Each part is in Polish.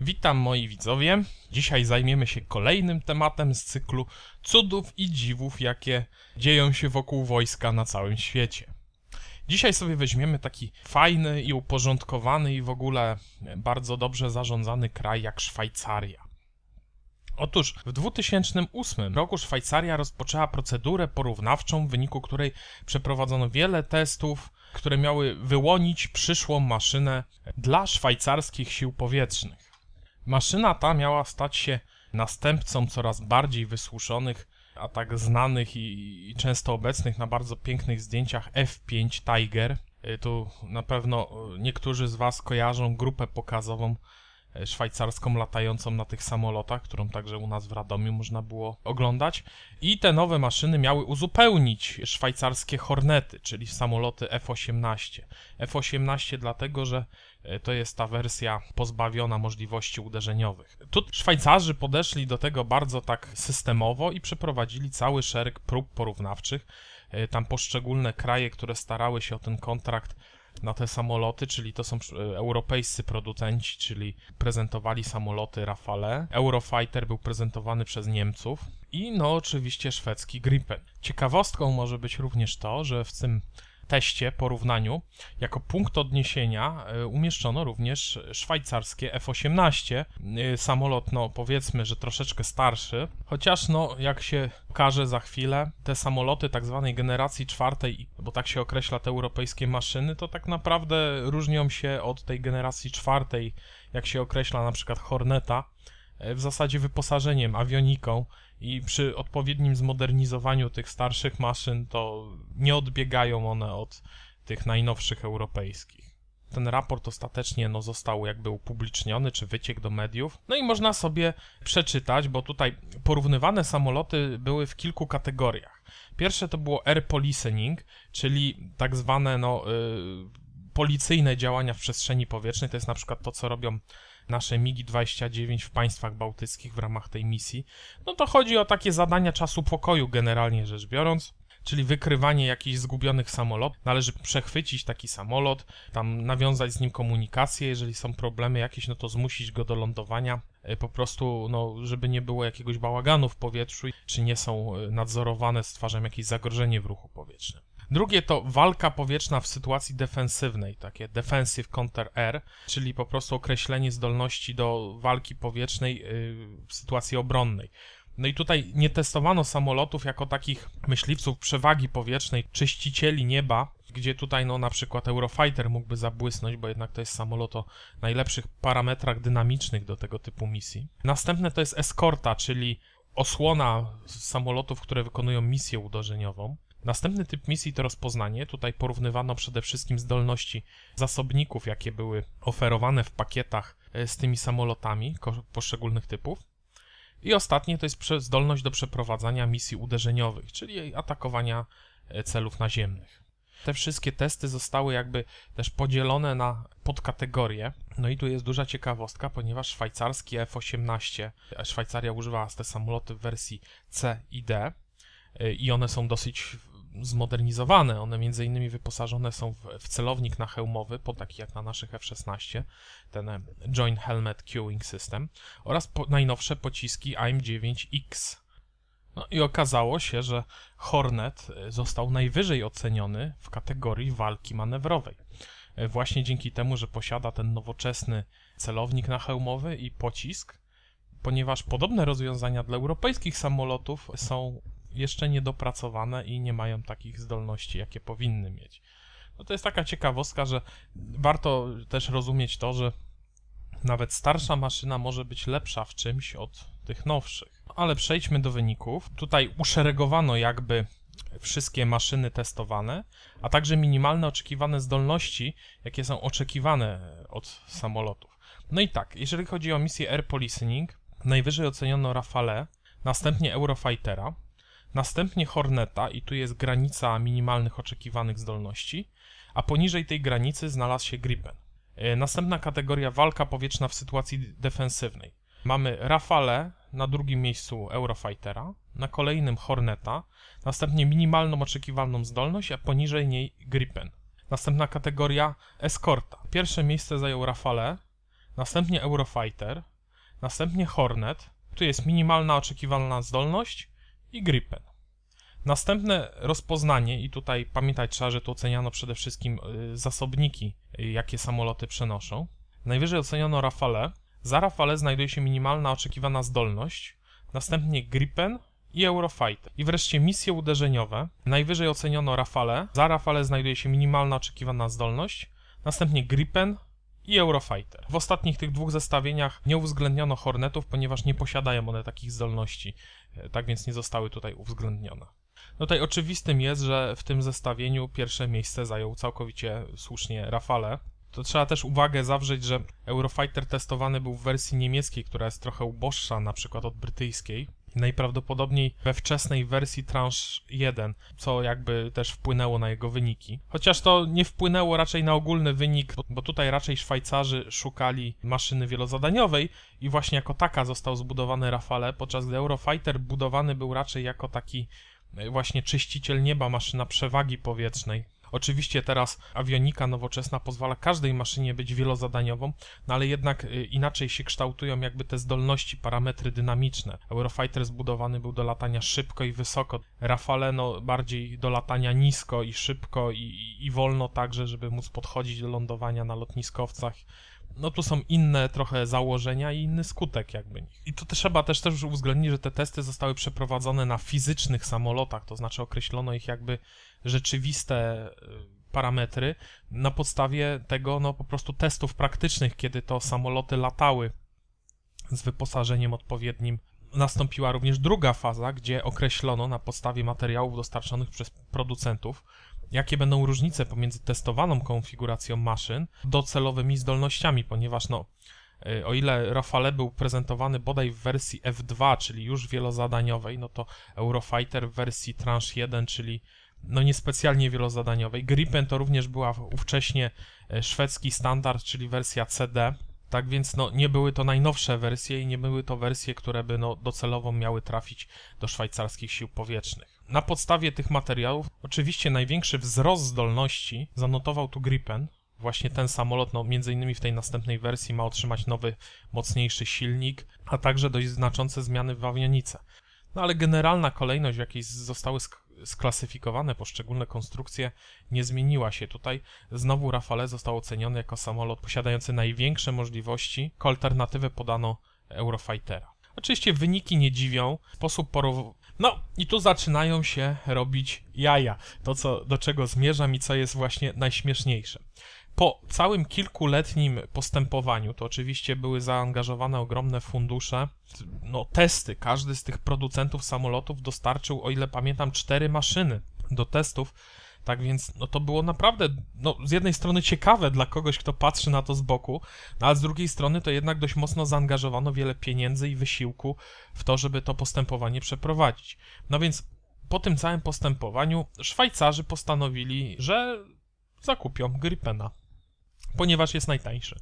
Witam moi widzowie. Dzisiaj zajmiemy się kolejnym tematem z cyklu cudów i dziwów, jakie dzieją się wokół wojska na całym świecie. Dzisiaj sobie weźmiemy taki fajny i uporządkowany i w ogóle bardzo dobrze zarządzany kraj jak Szwajcaria. Otóż w 2008 roku Szwajcaria rozpoczęła procedurę porównawczą, w wyniku której przeprowadzono wiele testów, które miały wyłonić przyszłą maszynę dla szwajcarskich sił powietrznych. Maszyna ta miała stać się następcą coraz bardziej wysuszonych, a tak znanych i, i często obecnych na bardzo pięknych zdjęciach F5 Tiger. Y, tu na pewno y, niektórzy z Was kojarzą grupę pokazową E, szwajcarską latającą na tych samolotach, którą także u nas w Radomiu można było oglądać. I te nowe maszyny miały uzupełnić szwajcarskie Hornety, czyli samoloty F-18. F-18 dlatego, że e, to jest ta wersja pozbawiona możliwości uderzeniowych. Tu Szwajcarzy podeszli do tego bardzo tak systemowo i przeprowadzili cały szereg prób porównawczych. E, tam poszczególne kraje, które starały się o ten kontrakt na te samoloty, czyli to są e, europejscy producenci, czyli prezentowali samoloty Rafale. Eurofighter był prezentowany przez Niemców i no oczywiście szwedzki Gripen. Ciekawostką może być również to, że w tym teście, porównaniu, jako punkt odniesienia e, umieszczono również szwajcarskie F-18, e, samolot, no powiedzmy, że troszeczkę starszy, chociaż no, jak się okaże za chwilę, te samoloty tak zwanej generacji czwartej, bo tak się określa te europejskie maszyny, to tak naprawdę różnią się od tej generacji czwartej, jak się określa na przykład Horneta, E, w zasadzie wyposażeniem, awioniką i przy odpowiednim zmodernizowaniu tych starszych maszyn to nie odbiegają one od tych najnowszych europejskich. Ten raport ostatecznie no, został jakby upubliczniony, czy wyciekł do mediów. No i można sobie przeczytać, bo tutaj porównywane samoloty były w kilku kategoriach. Pierwsze to było air policing, czyli tak zwane no, y, policyjne działania w przestrzeni powietrznej. To jest na przykład to, co robią nasze MIGI-29 w państwach bałtyckich w ramach tej misji, no to chodzi o takie zadania czasu pokoju generalnie rzecz biorąc czyli wykrywanie jakichś zgubionych samolotów. Należy przechwycić taki samolot, tam nawiązać z nim komunikację, jeżeli są problemy jakieś, no to zmusić go do lądowania, e, po prostu, no, żeby nie było jakiegoś bałaganu w powietrzu, czy nie są e, nadzorowane, stwarzam jakieś zagrożenie w ruchu powietrznym. Drugie to walka powietrzna w sytuacji defensywnej, takie defensive counter air, czyli po prostu określenie zdolności do walki powietrznej y, w sytuacji obronnej. No i tutaj nie testowano samolotów jako takich myśliwców przewagi powietrznej, czyścicieli nieba, gdzie tutaj no na przykład Eurofighter mógłby zabłysnąć, bo jednak to jest samolot o najlepszych parametrach dynamicznych do tego typu misji. Następne to jest eskorta, czyli osłona samolotów, które wykonują misję uderzeniową. Następny typ misji to rozpoznanie. Tutaj porównywano przede wszystkim zdolności zasobników, jakie były oferowane w pakietach e, z tymi samolotami poszczególnych typów. I ostatnie to jest zdolność do przeprowadzania misji uderzeniowych, czyli atakowania e, celów naziemnych. Te wszystkie testy zostały jakby też podzielone na podkategorie. No i tu jest duża ciekawostka, ponieważ szwajcarski F-18, e, Szwajcaria używała te samoloty w wersji C i D i one są dosyć zmodernizowane. One między innymi wyposażone są w, celownik hełmowy, po taki jak na naszych F-16, ten Joint Helmet Cueing System, oraz po, najnowsze pociski AIM-9X. No i okazało się, że Hornet e, został najwyżej oceniony w kategorii walki manewrowej. E, właśnie dzięki temu, że posiada ten nowoczesny celownik hełmowy i pocisk, ponieważ podobne rozwiązania dla europejskich samolotów są jeszcze niedopracowane i nie mają takich zdolności, jakie powinny mieć. No to jest taka ciekawostka, że warto też rozumieć to, że nawet starsza maszyna może być lepsza w czymś od tych nowszych. Ale przejdźmy do wyników. Tutaj uszeregowano jakby wszystkie maszyny testowane, a także minimalne oczekiwane zdolności, jakie są oczekiwane od samolotów. No i tak, jeżeli chodzi o misję Air Policing, najwyżej oceniono Rafale, następnie Eurofightera, Następnie Horneta i tu jest granica minimalnych oczekiwanych zdolności, a poniżej tej granicy znalazł się Gripen. E, następna kategoria walka powietrzna w sytuacji defensywnej. Mamy Rafale na drugim miejscu Eurofightera, na kolejnym Horneta, następnie minimalną oczekiwaną zdolność, a poniżej niej Gripen. Następna kategoria Eskorta. Pierwsze miejsce zajął Rafale, następnie Eurofighter, następnie Hornet. Tu jest minimalna oczekiwana zdolność, i Gripen. Następne rozpoznanie, i tutaj pamiętać trzeba, że tu oceniano przede wszystkim y, zasobniki, y, jakie samoloty przenoszą. Najwyżej oceniono Rafale. Za Rafale znajduje się minimalna oczekiwana zdolność, następnie Gripen i Eurofighter. I wreszcie misje uderzeniowe. Najwyżej oceniono Rafale. Za Rafale znajduje się minimalna oczekiwana zdolność, następnie Gripen i Eurofighter. W ostatnich tych dwóch zestawieniach nie uwzględniono Hornetów, ponieważ nie posiadają one takich zdolności, e, tak więc nie zostały tutaj uwzględnione. No tutaj oczywistym jest, że w tym zestawieniu pierwsze miejsce zajął całkowicie słusznie Rafale. To trzeba też uwagę zawrzeć, że Eurofighter testowany był w wersji niemieckiej, która jest trochę uboższa na przykład od brytyjskiej, najprawdopodobniej we wczesnej wersji Tranche 1, co jakby też wpłynęło na jego wyniki. Chociaż to nie wpłynęło raczej na ogólny wynik, bo tutaj raczej Szwajcarzy szukali maszyny wielozadaniowej i właśnie jako taka został zbudowany Rafale, podczas gdy Eurofighter budowany był raczej jako taki e, właśnie czyściciel nieba, maszyna przewagi powietrznej. Oczywiście teraz awionika nowoczesna pozwala każdej maszynie być wielozadaniową, no ale jednak y, inaczej się kształtują jakby te zdolności, parametry dynamiczne. Eurofighter zbudowany był do latania szybko i wysoko, Rafale no bardziej do latania nisko i szybko i, i wolno także, żeby móc podchodzić do lądowania na lotniskowcach no tu są inne trochę założenia i inny skutek jakby nich. I tu trzeba też też uwzględnić, że te testy zostały przeprowadzone na fizycznych samolotach, to znaczy określono ich jakby rzeczywiste y, parametry na podstawie tego, no po prostu testów praktycznych, kiedy to samoloty latały z wyposażeniem odpowiednim. Nastąpiła również druga faza, gdzie określono na podstawie materiałów dostarczonych przez producentów, jakie będą różnice pomiędzy testowaną konfiguracją maszyn docelowymi zdolnościami, ponieważ no, y, o ile Rafale był prezentowany bodaj w wersji F2, czyli już wielozadaniowej, no to Eurofighter w wersji Tranche 1, czyli no niespecjalnie wielozadaniowej. Gripen to również była ówcześnie e, szwedzki standard, czyli wersja CD. Tak więc no, nie były to najnowsze wersje i nie były to wersje, które by no, docelowo miały trafić do szwajcarskich sił powietrznych. Na podstawie tych materiałów oczywiście największy wzrost zdolności zanotował tu Gripen. Właśnie ten samolot, no, między innymi w tej następnej wersji, ma otrzymać nowy, mocniejszy silnik, a także dość znaczące zmiany w awionice. No ale generalna kolejność, w jakiej zostały sk- sklasyfikowane poszczególne konstrukcje nie zmieniła się. Tutaj znowu Rafale został oceniony jako samolot posiadający największe możliwości, jako alternatywę podano Eurofightera. Oczywiście wyniki nie dziwią, sposób porównania. No i tu zaczynają się robić jaja, to co, do czego zmierzam i co jest właśnie najśmieszniejsze po całym kilkuletnim postępowaniu, to oczywiście były zaangażowane ogromne fundusze. No, testy. Każdy z tych producentów samolotów dostarczył, o ile pamiętam, cztery maszyny do testów. Tak więc no to było naprawdę no, z jednej strony ciekawe dla kogoś, kto patrzy na to z boku, no, ale z drugiej strony to jednak dość mocno zaangażowano wiele pieniędzy i wysiłku w to, żeby to postępowanie przeprowadzić. No więc po tym całym postępowaniu Szwajcarzy postanowili, że zakupią Gripena ponieważ jest najtańszy.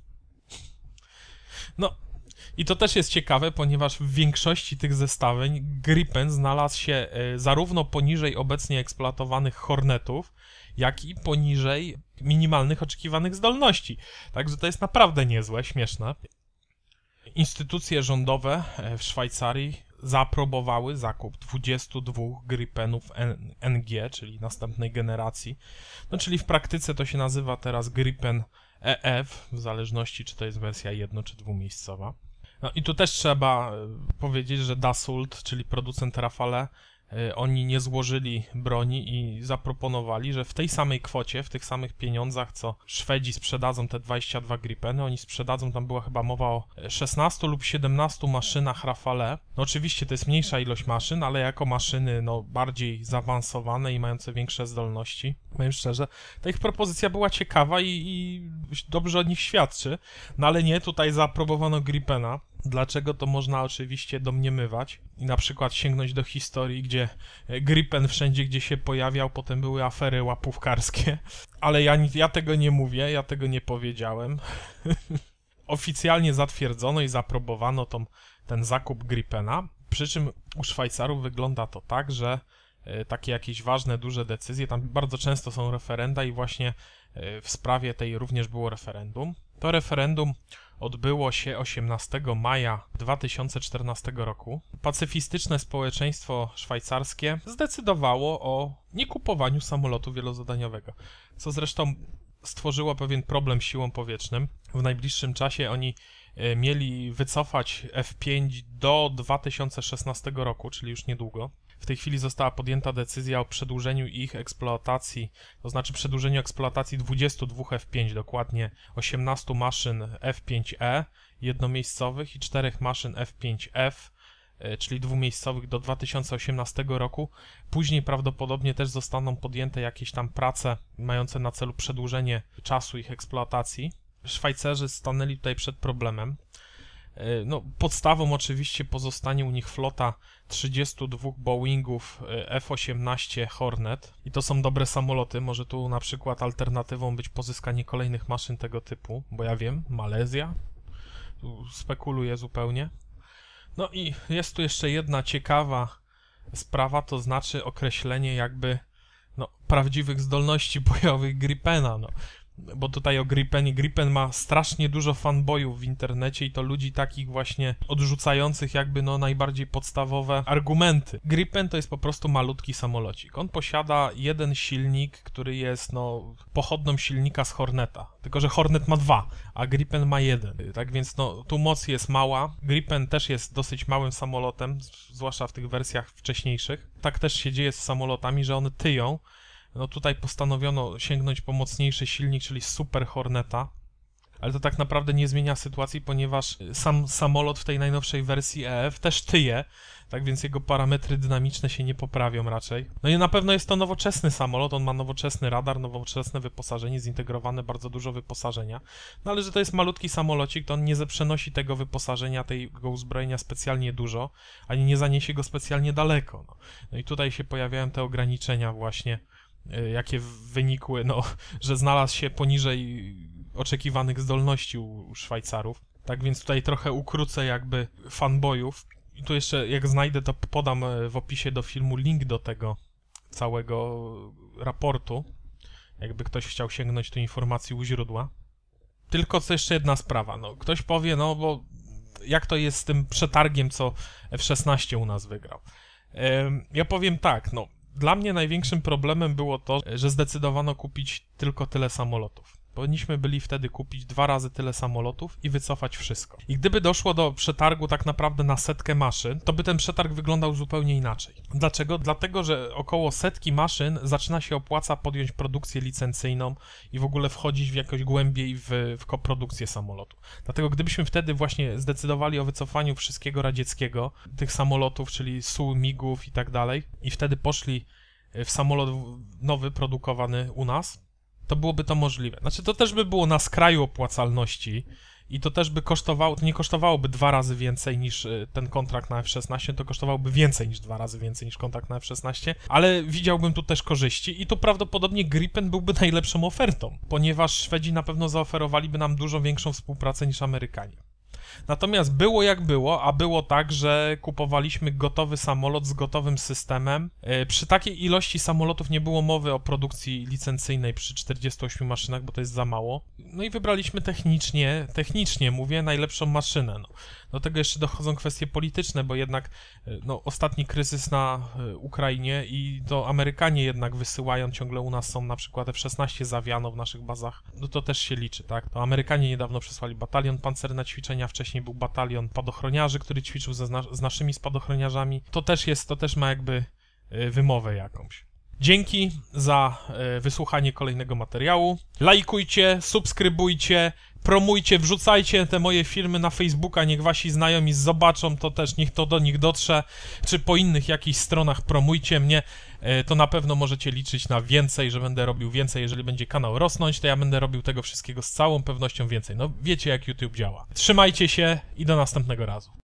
No, i to też jest ciekawe, ponieważ w większości tych zestawień Gripen znalazł się e, zarówno poniżej obecnie eksploatowanych Hornetów, jak i poniżej minimalnych oczekiwanych zdolności. Także to jest naprawdę niezłe, śmieszne. Instytucje rządowe e, w Szwajcarii zaaprobowały zakup 22 Gripenów NG, czyli następnej generacji. No czyli w praktyce to się nazywa teraz Gripen EF, w zależności czy to jest wersja jedno czy dwumiejscowa. No i tu też trzeba e, powiedzieć, że Dassault, czyli producent Rafale, E, oni nie złożyli broni i zaproponowali, że w tej samej kwocie, w tych samych pieniądzach, co Szwedzi sprzedadzą te 22 Gripeny, oni sprzedadzą, tam była chyba mowa o 16 lub 17 maszynach Rafale. No oczywiście to jest mniejsza ilość maszyn, ale jako maszyny no, bardziej zaawansowane i mające większe zdolności, powiem szczerze, ta ich propozycja była ciekawa i, i dobrze o nich świadczy, no ale nie, tutaj zaaprobowano Gripena, Dlaczego to można oczywiście domniemywać i na przykład sięgnąć do historii, gdzie e, Gripen wszędzie gdzie się pojawiał, potem były afery łapówkarskie, ale ja, ja tego nie mówię, ja tego nie powiedziałem. Oficjalnie zatwierdzono i zaprobowano tą, ten zakup Gripena, przy czym u Szwajcarów wygląda to tak, że e, takie jakieś ważne, duże decyzje, tam bardzo często są referenda i właśnie e, w sprawie tej również było referendum. To referendum odbyło się 18 maja 2014 roku, pacyfistyczne społeczeństwo szwajcarskie zdecydowało o niekupowaniu samolotu wielozadaniowego, co zresztą stworzyło pewien problem siłom powietrznym. W najbliższym czasie oni e, mieli wycofać F5 do 2016 roku, czyli już niedługo. W tej chwili została podjęta decyzja o przedłużeniu ich eksploatacji, to znaczy przedłużeniu eksploatacji 22 F5, dokładnie 18 maszyn F5E jednomiejscowych i 4 maszyn F5F, e, czyli dwumiejscowych do 2018 roku. Później prawdopodobnie też zostaną podjęte jakieś tam prace mające na celu przedłużenie czasu ich eksploatacji. Szwajcarzy stanęli tutaj przed problemem E, no, podstawą oczywiście pozostanie u nich flota 32 Boeingów e, F-18 Hornet i to są dobre samoloty. Może tu na przykład alternatywą być pozyskanie kolejnych maszyn tego typu, bo ja wiem, Malezja. spekuluję zupełnie. No i jest tu jeszcze jedna ciekawa sprawa, to znaczy określenie jakby no, prawdziwych zdolności bojowych Gripena. No bo tutaj o Gripenie. Gripen ma strasznie dużo fanboyów w internecie i to ludzi takich właśnie odrzucających jakby no najbardziej podstawowe argumenty. Gripen to jest po prostu malutki samolocik. On posiada jeden silnik, który jest no pochodną silnika z Horneta. Tylko, że Hornet ma dwa, a Gripen ma jeden. Tak więc no tu moc jest mała. Gripen też jest dosyć małym samolotem, zwłaszcza w tych wersjach wcześniejszych. Tak też się dzieje z samolotami, że one tyją no tutaj postanowiono sięgnąć po mocniejszy silnik, czyli Super Horneta, ale to tak naprawdę nie zmienia sytuacji, ponieważ y, sam samolot w tej najnowszej wersji EF też tyje, tak więc jego parametry dynamiczne się nie poprawią raczej. No i na pewno jest to nowoczesny samolot, on ma nowoczesny radar, nowoczesne wyposażenie, zintegrowane bardzo dużo wyposażenia, no ale że to jest malutki samolocik, to on nie przenosi tego wyposażenia, tego uzbrojenia specjalnie dużo, ani nie zaniesie go specjalnie daleko. No, no i tutaj się pojawiają te ograniczenia właśnie E, jakie wynikły, no, że znalazł się poniżej oczekiwanych zdolności u Szwajcarów. Tak więc tutaj trochę ukrócę jakby fanboyów. I tu jeszcze, jak znajdę, to podam e, w opisie do filmu link do tego całego raportu. Jakby ktoś chciał sięgnąć do informacji u źródła. Tylko co jeszcze jedna sprawa. No, ktoś powie, no bo jak to jest z tym przetargiem, co F-16 u nas wygrał. Ja powiem tak, no, dla mnie największym problemem było to, że zdecydowano kupić tylko tyle samolotów. Powinniśmy byli wtedy kupić dwa razy tyle samolotów i wycofać wszystko. I gdyby doszło do przetargu tak naprawdę na setkę maszyn, to by ten przetarg wyglądał zupełnie inaczej. Dlaczego? Dlatego, że około setki maszyn zaczyna się opłaca podjąć produkcję licencyjną i w ogóle wchodzić w jakoś głębiej w, w koprodukcję samolotu. Dlatego gdybyśmy wtedy właśnie zdecydowali o wycofaniu wszystkiego radzieckiego, tych samolotów, czyli SU, MIGów i tak dalej, i wtedy poszli w samolot nowy produkowany u nas, to byłoby to możliwe. Znaczy, to też by było na skraju opłacalności i to też by kosztowało, to nie kosztowałoby dwa razy więcej niż y, ten kontrakt na F16, to kosztowałoby więcej niż dwa razy więcej niż kontrakt na F16, ale widziałbym tu też korzyści i tu prawdopodobnie Gripen byłby najlepszą ofertą, ponieważ Szwedzi na pewno zaoferowaliby nam dużo większą współpracę niż Amerykanie. Natomiast było jak było, a było tak, że kupowaliśmy gotowy samolot z gotowym systemem. E, przy takiej ilości samolotów nie było mowy o produkcji licencyjnej przy 48 maszynach, bo to jest za mało. No i wybraliśmy technicznie, technicznie mówię, najlepszą maszynę. No. Do tego jeszcze dochodzą kwestie polityczne, bo jednak e, no, ostatni kryzys na e, Ukrainie i to Amerykanie jednak wysyłają ciągle u nas są na przykład F-16 zawiano w naszych bazach. No to też się liczy, tak? To Amerykanie niedawno przysłali batalion pancerny na ćwiczenia wcześniej wcześniej był batalion padochroniarzy, który ćwiczył ze, z naszymi spadochroniarzami. To też jest, to też ma jakby y, wymowę jakąś. Dzięki za e, wysłuchanie kolejnego materiału. Lajkujcie, subskrybujcie, promujcie, wrzucajcie te moje filmy na Facebooka, niech wasi znajomi zobaczą to też, niech to do nich dotrze, czy po innych jakichś stronach promujcie mnie, e, to na pewno możecie liczyć na więcej, że będę robił więcej, jeżeli będzie kanał rosnąć, to ja będę robił tego wszystkiego z całą pewnością więcej. No wiecie jak YouTube działa. Trzymajcie się i do następnego razu.